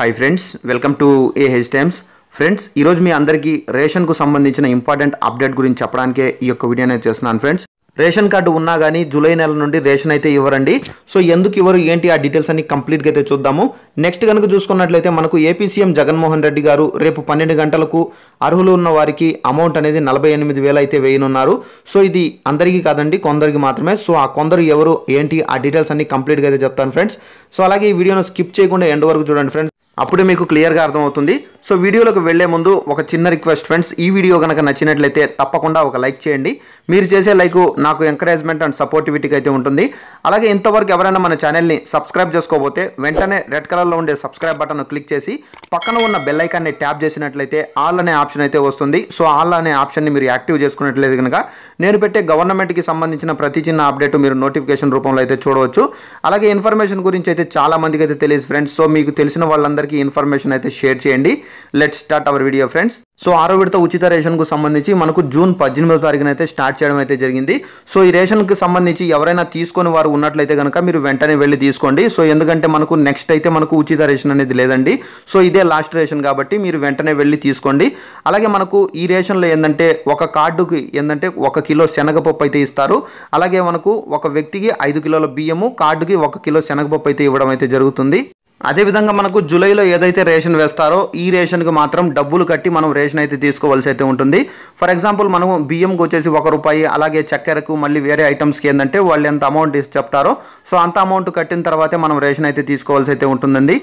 hi friends welcome to A H Times friends ఈరోజు మీ అందరికీ రేషన్కు సంబంధించిన ఇంపార్టెంట్ అప్డేట్ గురించి చెప్పడానికే ఈ యొక్క వీడియో అనేది చేస్తున్నాను ఫ్రెండ్స్ రేషన్ కార్డు ఉన్నా కానీ జూలై నెల నుండి రేషన్ అయితే ఇవ్వరండి సో ఎందుకు ఇవ్వరు ఏంటి ఆ డీటెయిల్స్ అన్ని కంప్లీట్గా అయితే చూద్దాము నెక్స్ట్ కనుక చూసుకున్నట్లయితే మనకు ఏపీసీఎం జగన్మోహన్ రెడ్డి గారు రేపు పన్నెండు గంటలకు అర్హులు ఉన్న వారికి అమౌంట్ అనేది నలభై ఎనిమిది వేలు అయితే వేయనున్నారు సో ఇది అందరికీ కాదండి కొందరికి మాత్రమే సో ఆ కొందరు ఎవరు ఏంటి ఆ డీటెయిల్స్ అన్ని కంప్లీట్గా అయితే చెప్తాను ఫ్రెండ్స్ సో అలాగే ఈ వీడియోను స్కిప్ చేయకుండా ఎండ్ వరకు చూడండి ఫ్రెండ్స్ అప్పుడే మీకు క్లియర్గా అర్థమవుతుంది సో వీడియోలోకి వెళ్లే ముందు ఒక చిన్న రిక్వెస్ట్ ఫ్రెండ్స్ ఈ వీడియో కనుక నచ్చినట్లయితే తప్పకుండా ఒక లైక్ చేయండి మీరు చేసే లైక్ నాకు ఎంకరేజ్మెంట్ అండ్ సపోర్టివిటీకి అయితే ఉంటుంది అలాగే ఇంతవరకు ఎవరైనా మన ఛానల్ని సబ్స్క్రైబ్ చేసుకోబోతే వెంటనే రెడ్ కలర్లో ఉండే సబ్స్క్రైబ్ బటన్ను క్లిక్ చేసి పక్కన ఉన్న బెల్ ఐకాన్ని ట్యాప్ చేసినట్లయితే ఆల్ అనే ఆప్షన్ అయితే వస్తుంది సో ఆల్ అనే ఆప్షన్ని మీరు యాక్టివ్ చేసుకున్నట్లయితే కనుక నేను పెట్టే గవర్నమెంట్కి సంబంధించిన ప్రతి చిన్న అప్డేట్ మీరు నోటిఫికేషన్ రూపంలో అయితే చూడవచ్చు అలాగే ఇన్ఫర్మేషన్ గురించి అయితే చాలా అయితే తెలియదు ఫ్రెండ్స్ సో మీకు తెలిసిన వాళ్ళందరికీ ఇన్ఫర్మేషన్ అయితే షేర్ చేయండి let start our video friends so ఆరో విడత ఉచిత రేషన్కు సంబంధించి మనకు జూన్ పద్దెనిమిదో తారీఖున అయితే స్టార్ట్ చేయడం అయితే జరిగింది సో ఈ రేషన్కి సంబంధించి ఎవరైనా తీసుకొని వారు ఉన్నట్లయితే కనుక మీరు వెంటనే వెళ్ళి తీసుకోండి సో ఎందుకంటే మనకు నెక్స్ట్ అయితే మనకు ఉచిత రేషన్ అనేది లేదండి సో ఇదే లాస్ట్ రేషన్ కాబట్టి మీరు వెంటనే వెళ్ళి తీసుకోండి అలాగే మనకు ఈ రేషన్లో ఏంటంటే ఒక కార్డుకి ఏంటంటే ఒక కిలో శనగపప్పు అయితే ఇస్తారు అలాగే మనకు ఒక వ్యక్తికి ఐదు కిలోల బియ్యము కార్డుకి ఒక కిలో శనగపప్పు అయితే ఇవ్వడం అయితే జరుగుతుంది అదేవిధంగా మనకు జూలైలో ఏదైతే రేషన్ వేస్తారో ఈ రేషన్కి మాత్రం డబ్బులు కట్టి మనం రేషన్ అయితే తీసుకోవాల్సి అయితే ఉంటుంది ఫర్ ఎగ్జాంపుల్ మనం బియ్యంకి వచ్చేసి ఒక రూపాయి అలాగే చక్కెరకు మళ్ళీ వేరే ఐటమ్స్కి ఏంటంటే వాళ్ళు ఎంత అమౌంట్ చెప్తారో సో అంత అమౌంట్ కట్టిన తర్వాతే మనం రేషన్ అయితే తీసుకోవాల్సి అయితే ఉంటుందండి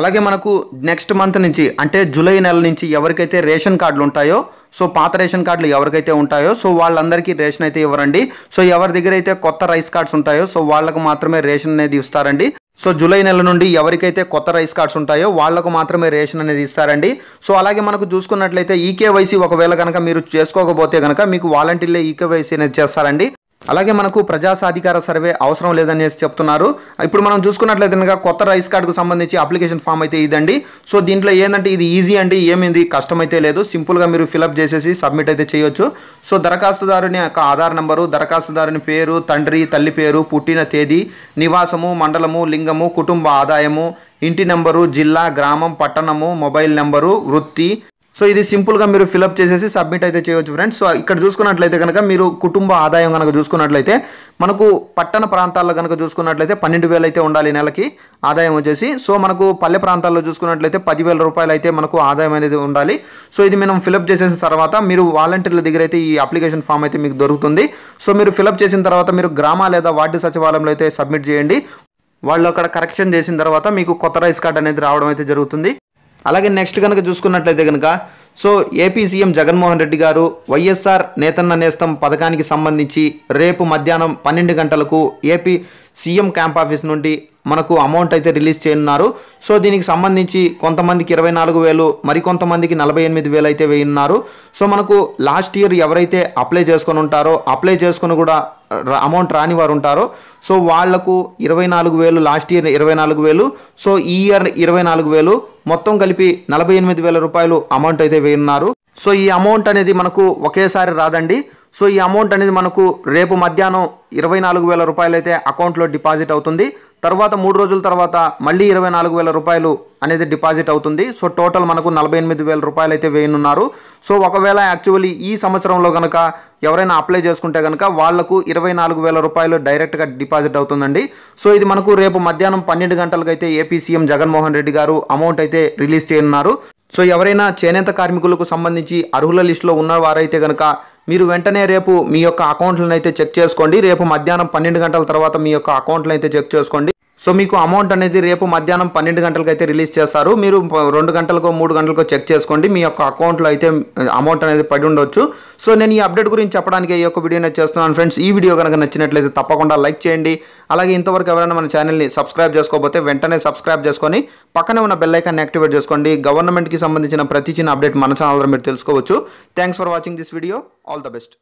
అలాగే మనకు నెక్స్ట్ మంత్ నుంచి అంటే జూలై నెల నుంచి ఎవరికైతే రేషన్ కార్డులు ఉంటాయో సో పాత రేషన్ కార్డులు ఎవరికైతే ఉంటాయో సో వాళ్ళందరికీ రేషన్ అయితే ఇవ్వరండి సో ఎవరి దగ్గర అయితే కొత్త రైస్ కార్డ్స్ ఉంటాయో సో వాళ్ళకు మాత్రమే రేషన్ అనేది ఇస్తారండి సో జూలై నెల నుండి ఎవరికైతే కొత్త రైస్ కార్డ్స్ ఉంటాయో వాళ్లకు మాత్రమే రేషన్ అనేది ఇస్తారండి సో అలాగే మనకు చూసుకున్నట్లయితే ఈకేవైసీ ఒకవేళ కనుక మీరు చేసుకోకపోతే కనుక మీకు వాలంటీర్లే ఈకేవైసీ అనేది చేస్తారండి అలాగే మనకు ప్రజా సాధికార సర్వే అవసరం లేదనేసి చెప్తున్నారు ఇప్పుడు మనం చూసుకున్నట్లయితే కనుక కొత్త రైస్ కార్డుకు సంబంధించి అప్లికేషన్ ఫామ్ అయితే ఇదండి సో దీంట్లో ఏంటంటే ఇది ఈజీ అండి ఏమైంది కష్టమైతే లేదు సింపుల్గా మీరు ఫిలప్ చేసేసి సబ్మిట్ అయితే చేయొచ్చు సో దరఖాస్తుదారుని యొక్క ఆధార్ నెంబరు దరఖాస్తుదారుని పేరు తండ్రి తల్లి పేరు పుట్టిన తేదీ నివాసము మండలము లింగము కుటుంబ ఆదాయము ఇంటి నెంబరు జిల్లా గ్రామం పట్టణము మొబైల్ నెంబరు వృత్తి సో ఇది సింపుల్గా మీరు ఫిలప్ చేసేసి సబ్మిట్ అయితే చేయవచ్చు ఫ్రెండ్స్ సో ఇక్కడ చూసుకున్నట్లయితే కనుక మీరు కుటుంబ ఆదాయం కనుక చూసుకున్నట్లయితే మనకు పట్టణ ప్రాంతాల్లో కనుక చూసుకున్నట్లయితే పన్నెండు వేలు అయితే ఉండాలి నెలకి ఆదాయం వచ్చేసి సో మనకు పల్లె ప్రాంతాల్లో చూసుకున్నట్లయితే పదివేల రూపాయలు అయితే మనకు ఆదాయం అనేది ఉండాలి సో ఇది మనం ఫిలప్ చేసేసిన తర్వాత మీరు వాలంటీర్ల దగ్గర అయితే ఈ అప్లికేషన్ ఫామ్ అయితే మీకు దొరుకుతుంది సో మీరు ఫిలప్ చేసిన తర్వాత మీరు గ్రామ లేదా వార్డు సచివాలయంలో అయితే సబ్మిట్ చేయండి వాళ్ళు అక్కడ కరెక్షన్ చేసిన తర్వాత మీకు కొత్త రైస్ కార్డ్ అనేది రావడం అయితే జరుగుతుంది అలాగే నెక్స్ట్ కనుక చూసుకున్నట్లయితే కనుక so AP CM Jaganmohan Reddy గారు వైఎస్ఆర్ నేతన్న నేస్తం పథకానికి సంబంధించి రేపు మధ్యాహ్నం పన్నెండు గంటలకు ఏపీ సీఎం క్యాంప్ ఆఫీస్ నుండి మనకు అమౌంట్ అయితే రిలీజ్ చేయనున్నారు సో దీనికి సంబంధించి కొంతమందికి ఇరవై నాలుగు వేలు మరికొంతమందికి నలభై ఎనిమిది వేలు అయితే వేయున్నారు సో మనకు లాస్ట్ ఇయర్ ఎవరైతే అప్లై చేసుకొని ఉంటారో అప్లై చేసుకుని కూడా అమౌంట్ రాని వారు ఉంటారో సో వాళ్లకు ఇరవై నాలుగు వేలు లాస్ట్ ఇయర్ ఇరవై నాలుగు వేలు సో ఈ ఇయర్ ఇరవై నాలుగు వేలు మొత్తం కలిపి నలభై ఎనిమిది వేల రూపాయలు అమౌంట్ అయితే వేయున్నారు సో ఈ అమౌంట్ అనేది మనకు ఒకేసారి రాదండి సో ఈ అమౌంట్ అనేది మనకు రేపు మధ్యాహ్నం ఇరవై నాలుగు వేల రూపాయలు అయితే అకౌంట్లో డిపాజిట్ అవుతుంది తర్వాత మూడు రోజుల తర్వాత మళ్ళీ ఇరవై నాలుగు వేల రూపాయలు అనేది డిపాజిట్ అవుతుంది సో టోటల్ మనకు నలభై ఎనిమిది వేల రూపాయలు అయితే వేయనున్నారు సో ఒకవేళ యాక్చువల్లీ ఈ సంవత్సరంలో కనుక ఎవరైనా అప్లై చేసుకుంటే కనుక వాళ్లకు ఇరవై నాలుగు వేల రూపాయలు డైరెక్ట్గా డిపాజిట్ అవుతుందండి సో ఇది మనకు రేపు మధ్యాహ్నం పన్నెండు అయితే ఏపీ సీఎం జగన్మోహన్ రెడ్డి గారు అమౌంట్ అయితే రిలీజ్ చేయనున్నారు సో ఎవరైనా చేనేత కార్మికులకు సంబంధించి అర్హుల లిస్టులో ఉన్నవారైతే కనుక మీరు వెంటనే రేపు మీ యొక్క అకౌంట్లను అయితే చెక్ చేసుకోండి రేపు మధ్యాహ్నం పన్నెండు గంటల తర్వాత మీ యొక్క అకౌంట్లను అయితే చెక్ చేసుకోండి సో మీకు అమౌంట్ అనేది రేపు మధ్యాహ్నం పన్నెండు గంటలకు అయితే రిలీజ్ చేస్తారు మీరు రెండు గంటలకో మూడు గంటలకో చెక్ చేసుకోండి మీ యొక్క అకౌంట్లో అయితే అమౌంట్ అనేది పడి ఉండొచ్చు సో నేను ఈ అప్డేట్ గురించి చెప్పడానికి ఈ యొక్క వీడియోనే చేస్తున్నాను ఫ్రెండ్స్ ఈ వీడియో కనుక నచ్చినట్లయితే తప్పకుండా లైక్ చేయండి అలాగే ఇంతవరకు ఎవరైనా మన ఛానల్ని సబ్స్క్రైబ్ చేసుకోకపోతే వెంటనే సబ్స్క్రైబ్ చేసుకొని పక్కనే ఉన్న బెల్ ఐకాన్ని యాక్టివేట్ చేసుకోండి గవర్నమెంట్కి సంబంధించిన ప్రతి చిన్న అప్డేట్ మన ఛానల్లో మీరు తెలుసుకోవచ్చు thanks for watching this video all the best